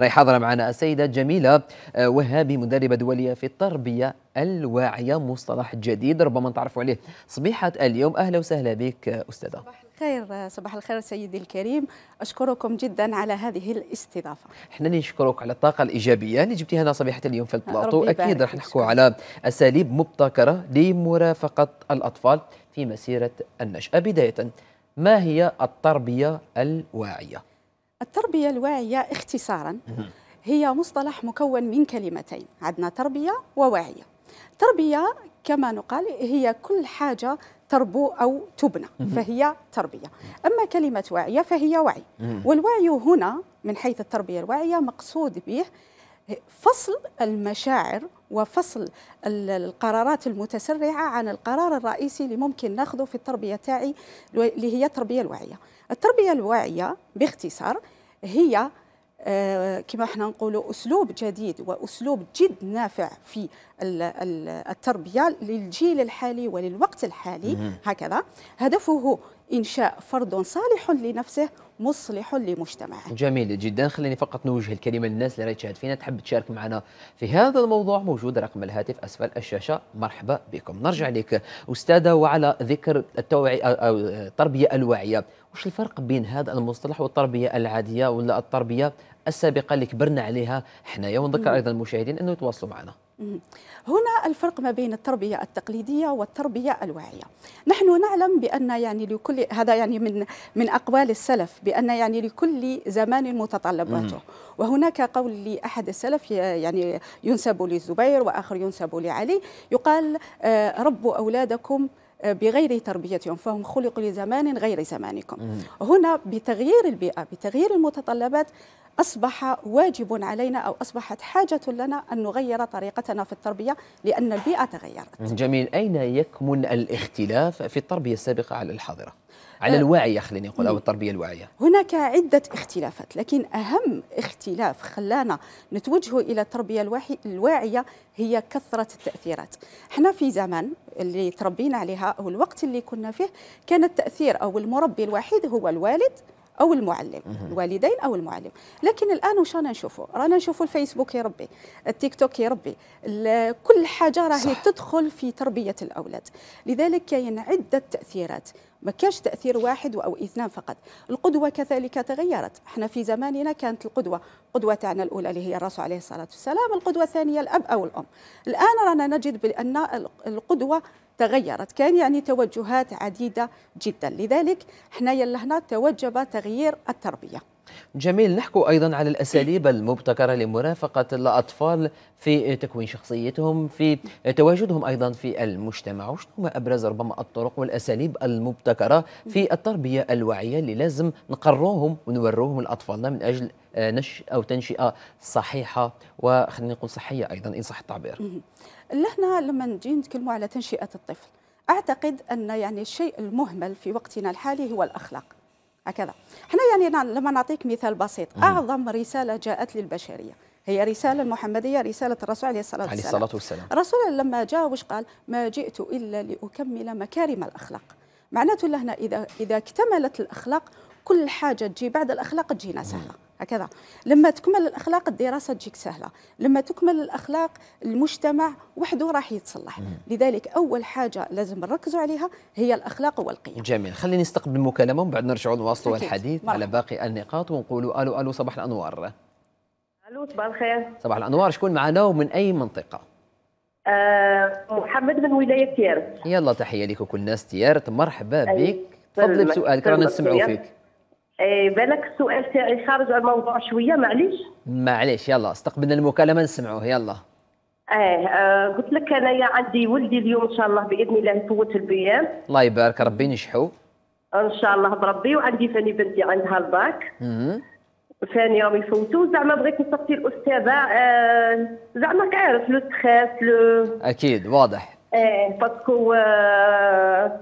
راي حاضرة معنا السيدة جميلة آه، وهابي مدربة دولية في التربية الواعية مصطلح جديد ربما تعرفوا عليه صبيحة اليوم أهلا وسهلا بك آه، أستاذة صباح الخير صباح الخير سيدي الكريم أشكركم جدا على هذه الاستضافة احنا نشكرك على الطاقة الإيجابية اللي جبتيها لنا صبيحة اليوم في البلاطو أكيد راح نحكوا على أساليب مبتكرة لمرافقة الأطفال في مسيرة النشأة بداية ما هي التربية الواعية؟ التربية الواعية اختصارا هي مصطلح مكون من كلمتين عندنا تربية وواعيه تربية كما نقال هي كل حاجة تربو أو تبنى فهي تربية أما كلمة واعية فهي وعي والوعي هنا من حيث التربية الواعية مقصود به فصل المشاعر وفصل القرارات المتسرعة عن القرار الرئيسي اللي ممكن ناخذه في التربية تاعي اللي هي التربية الواعية التربية الواعية باختصار هي آه، كما احنا نقولوا اسلوب جديد واسلوب جد نافع في التربيه للجيل الحالي وللوقت الحالي هكذا هدفه انشاء فرد صالح لنفسه مصلح لمجتمعه. جميل جدا خليني فقط نوجه الكلمه للناس اللي راهي تشاهد فينا تحب تشارك معنا في هذا الموضوع موجود رقم الهاتف اسفل الشاشه مرحبا بكم. نرجع لك استاذه وعلى ذكر او التربيه آه، آه، الواعيه وش الفرق بين هذا المصطلح والتربيه العاديه ولا التربيه السابقه اللي كبرنا عليها حنايا ونذكر ايضا المشاهدين انه يتواصلوا معنا هنا الفرق ما بين التربية التقليدية والتربية الواعية. نحن نعلم بأن يعني لكل هذا يعني من من أقوال السلف بأن يعني لكل زمان متطلباته. وهناك قول لأحد السلف يعني ينسب للزبير وآخر ينسب لعلي يقال آه، ربوا أولادكم بغير تربيتهم فهم خلقوا لزمان غير زمانكم هنا بتغيير البيئة بتغيير المتطلبات أصبح واجب علينا أو أصبحت حاجة لنا أن نغير طريقتنا في التربية لأن البيئة تغيرت جميل أين يكمن الاختلاف في التربية السابقة على الحاضرة؟ على أه، الوعي خليني أقول أو إيه. التربية الواعية هناك عدة اختلافات لكن أهم اختلاف خلانا نتوجه إلى التربية الواعية هي كثرة التأثيرات احنا في زمان اللي تربينا عليها أو الوقت اللي كنا فيه كان التأثير أو المربي الوحيد هو الوالد او المعلم الوالدين او المعلم لكن الان واش رانا نشوفوا رانا نشوفوا الفيسبوك يربي التيك توك يربي كل حاجه راهي تدخل في تربيه الاولاد لذلك كاين عده تاثيرات ما كاش تاثير واحد او اثنان فقط القدوه كذلك تغيرت احنا في زماننا كانت القدوه القدوه تاعنا الاولى اللي هي الرسول عليه الصلاه والسلام القدوه الثانيه الاب او الام الان رانا نجد بان القدوه تغيرت كان يعني توجهات عديدة جدا لذلك حنايا لهنا توجب تغيير التربية جميل نحكوا أيضا على الأساليب المبتكرة لمرافقة الأطفال في تكوين شخصيتهم في تواجدهم أيضا في المجتمع وشنو هما أبرز ربما الطرق والأساليب المبتكرة في التربية الواعية اللي لازم نقروهم ونوروهم لأطفالنا من أجل نشء أو تنشئة صحيحة وخلينا نقول صحية أيضا إن صح التعبير لهنا لما نجي نتكلموا على تنشئة الطفل أعتقد أن يعني الشيء المهمل في وقتنا الحالي هو الأخلاق هكذا احنا يعني لما نعطيك مثال بسيط اعظم رساله جاءت للبشريه هي رسالة محمدية رسالة الرسول عليه الصلاة والسلام عليه الصلاة والسلام الرسول لما جاء وش قال ما جئت إلا لأكمل مكارم الأخلاق معناته لهنا إذا إذا اكتملت الأخلاق كل حاجة تجي بعد الأخلاق تجينا سهلة هكذا لما تكمل الاخلاق الدراسه تجيك سهله لما تكمل الاخلاق المجتمع وحده راح يتصلح لذلك اول حاجه لازم نركزوا عليها هي الاخلاق والقيم جميل خليني استقبل المكالمه ومن بعد نرجعوا نواصلوا الحديث على باقي النقاط ونقولوا الو الو صباح الانوار الو صباح الخير صباح الانوار شكون معنا ومن اي منطقه آه، محمد من ولايه تيارت يلا تحيه لك وكل الناس تيارت مرحبا بك تفضلي بسؤالك رانا نسمعوا فيك إيه، بالك السؤال تاعي خارج على الموضوع شويه معليش معليش يلا استقبلنا المكالمه نسمعوه يلا ايه آه قلت لك انايا عندي ولدي اليوم ان شاء الله باذن الله يفوت البيان الله يبارك ربي نشحو ان شاء الله بربي وعندي ثاني بنتي عندها الباك ثاني راهم يفوتوا زعما بغيت نسقسي الاستاذه آه زعما عارف لو ستريس لو اكيد واضح ايه باسكو آه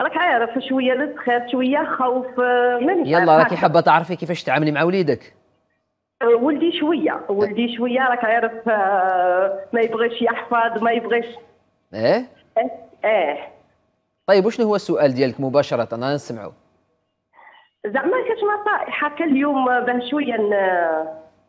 راك عارف شويه السخاف شويه خوف آه، من يلا راكي حابه تعرفي كيفاش تعاملي مع وليدك آه، ولدي شويه ولدي شويه راك عارف آه، ما يبغيش يحفظ ما يبغيش إيه؟, ايه ايه طيب وشنو هو السؤال ديالك مباشره انا نسمعه زعما كاش نصائح هكا اليوم باه شويه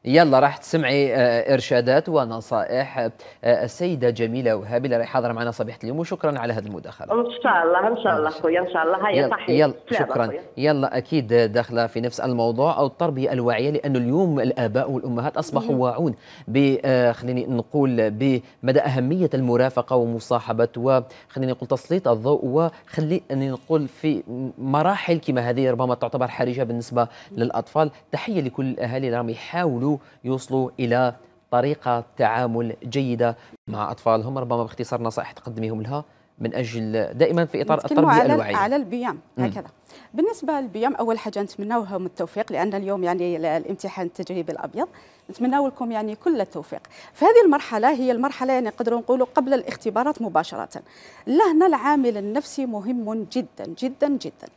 يلا راح تسمعي آه، ارشادات ونصائح آه، السيده جميله وهاب اللي راهي حاضره معنا صبيحه اليوم وشكرا على هذه المداخله ان شاء الله ان شاء الله خويا ان شاء الله هيا صحيح يلا شكرا يلا اكيد داخله في نفس الموضوع او التربيه الواعيه لانه اليوم الاباء والامهات اصبحوا واعون ب آه، خليني نقول بمدى اهميه المرافقه ومصاحبه وخليني نقول تسليط الضوء وخليني نقول في مراحل كما هذه ربما تعتبر حرجه بالنسبه للاطفال تحيه لكل الاهالي اللي راهم يحاولوا يوصلوا إلى طريقة تعامل جيدة مع أطفالهم ربما باختصار نصائح تقدميهم لها من اجل دائما في اطار التربيه على الوعيه على البيام هكذا بالنسبه للبيام اول حاجه نتمناو التوفيق لان اليوم يعني الامتحان التجريبي الابيض نتمناو لكم يعني كل التوفيق فهذه المرحله هي المرحله يعني نقدروا نقولوا قبل الاختبارات مباشره لهنا العامل النفسي مهم جدا جدا جدا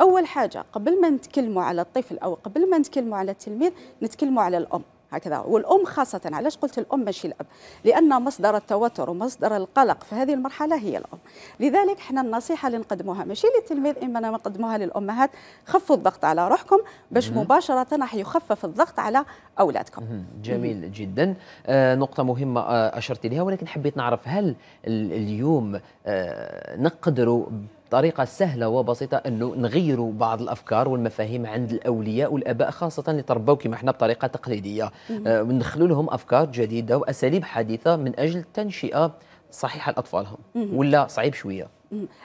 اول حاجه قبل ما نتكلموا على الطفل او قبل ما نتكلموا على التلميذ نتكلموا على الام هكذا والأم خاصة علاش قلت الأم ماشي الأب لأن مصدر التوتر ومصدر القلق في هذه المرحلة هي الأم لذلك احنا النصيحة اللي نقدموها ماشي للتلميذ انما نقدموها للأمهات خفوا الضغط على روحكم باش مباشرة راح يخفف الضغط على أولادكم جميل جدا آه نقطة مهمة آه أشرت لها ولكن حبيت نعرف هل اليوم آه نقدروا طريقة سهلة وبسيطة أنه نغيروا بعض الأفكار والمفاهيم عند الأولياء والآباء خاصة اللي تربوا كما احنا بطريقة تقليدية آه ندخلوا لهم أفكار جديدة وأساليب حديثة من أجل تنشئة صحيحة لأطفالهم ولا صعيب شوية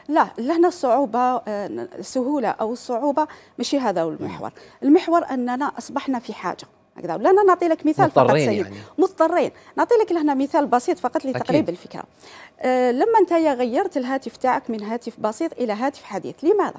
لا لهنا الصعوبة السهولة آه، أو الصعوبة ماشي هذا هو المحور المحور أننا أصبحنا في حاجة هكذا ولا انا نعطي لك مثال فقط سيد يعني. مضطرين نعطي لك لهنا مثال بسيط فقط لتقريب الفكره أه لما انت غيرت الهاتف تاعك من هاتف بسيط الى هاتف حديث لماذا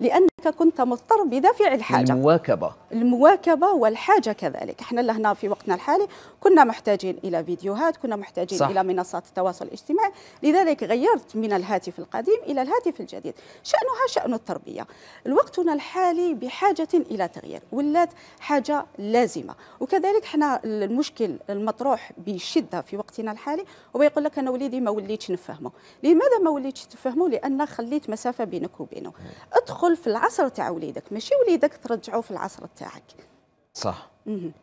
لان كنت مضطر بدافع الحاجة المواكبة المواكبة والحاجة كذلك احنا لهنا في وقتنا الحالي كنا محتاجين إلى فيديوهات كنا محتاجين صح. إلى منصات التواصل الاجتماعي لذلك غيرت من الهاتف القديم إلى الهاتف الجديد شأنها شأن التربية الوقتنا الحالي بحاجة إلى تغيير ولات حاجة لازمة وكذلك احنا المشكل المطروح بشدة في وقتنا الحالي هو يقول لك أنا وليدي ما وليتش نفهمه لماذا ما وليتش تفهمه لأن خليت مسافة بينك وبينه ادخل في العصر العصر تاع وليدك ماشي وليدك ترجعه في العصر تاعك صح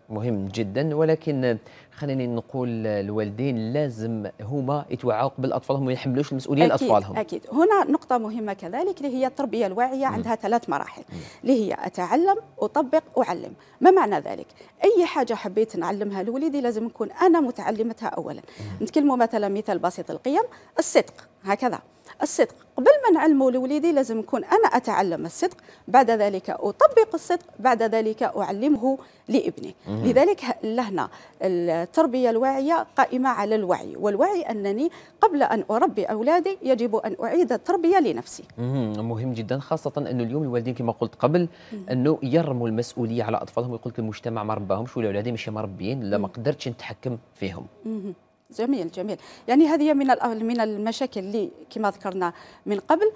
مهم جدا ولكن خليني نقول الوالدين لازم هما يتوعوا قبل اطفالهم وما يحملوش المسؤوليه لاطفالهم اكيد هنا نقطه مهمه كذلك اللي هي التربيه الواعيه عندها ثلاث مراحل اللي هي اتعلم اطبق اعلم ما معنى ذلك اي حاجه حبيت نعلمها لوليدي لازم نكون انا متعلمتها اولا نتكلموا مثلا مثال بسيط القيم الصدق هكذا الصدق قبل ما نعلمه لوليدي لازم نكون أنا أتعلم الصدق بعد ذلك أطبق الصدق بعد ذلك أعلمه لابني مم. لذلك لهنا التربية الواعية قائمة على الوعي والوعي أنني قبل أن أربي أولادي يجب أن أعيد التربية لنفسي مم. مهم جدا خاصة أنه اليوم الوالدين كما قلت قبل مم. أنه يرموا المسؤولية على أطفالهم ويقول لك المجتمع ما رباهمش ولا أولادي مش مربيين لا ما قدرتش نتحكم فيهم مم. جميل جميل يعني هذه من من المشاكل اللي كما ذكرنا من قبل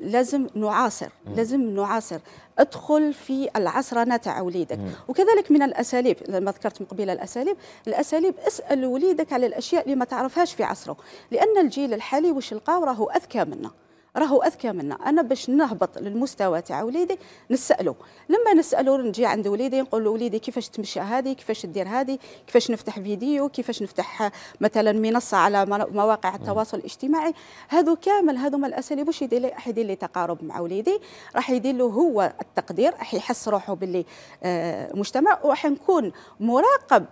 لازم نعاصر مم. لازم نعاصر ادخل في العصرنه تاع وليدك مم. وكذلك من الاساليب لما ذكرت من الاساليب الاساليب اسال وليدك على الاشياء اللي ما تعرفهاش في عصره لان الجيل الحالي واش لقاو راهو اذكى منا راهو اذكى منا انا باش نهبط للمستوى تاع وليدي نساله لما نساله نجي عند وليدي نقول له وليدي كيفاش تمشى هذه كيفاش تدير هذه كيفاش نفتح فيديو كيفاش نفتح مثلا منصه على مواقع التواصل الاجتماعي هذو كامل هذوما الاساليب واش يدير لي راح يدير لي تقارب مع وليدي راح يدير له هو التقدير راح يحس روحه باللي آه، مجتمع وراح نكون مراقب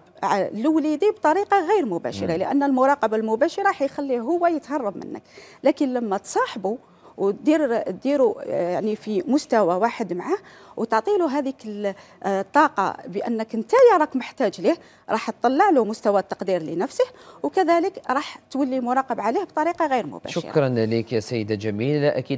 لوليدي بطريقه غير مباشره مم. لان المراقبه المباشره حيخليه هو يتهرب منك لكن لما تصاحبه ودير ديروا يعني في مستوى واحد معه وتعطي له هذيك الطاقه آه، بانك انت راك محتاج ليه راح تطلع له مستوى التقدير لنفسه وكذلك راح تولي مراقب عليه بطريقه غير مباشره شكرا لك يا سيده جميله اكيد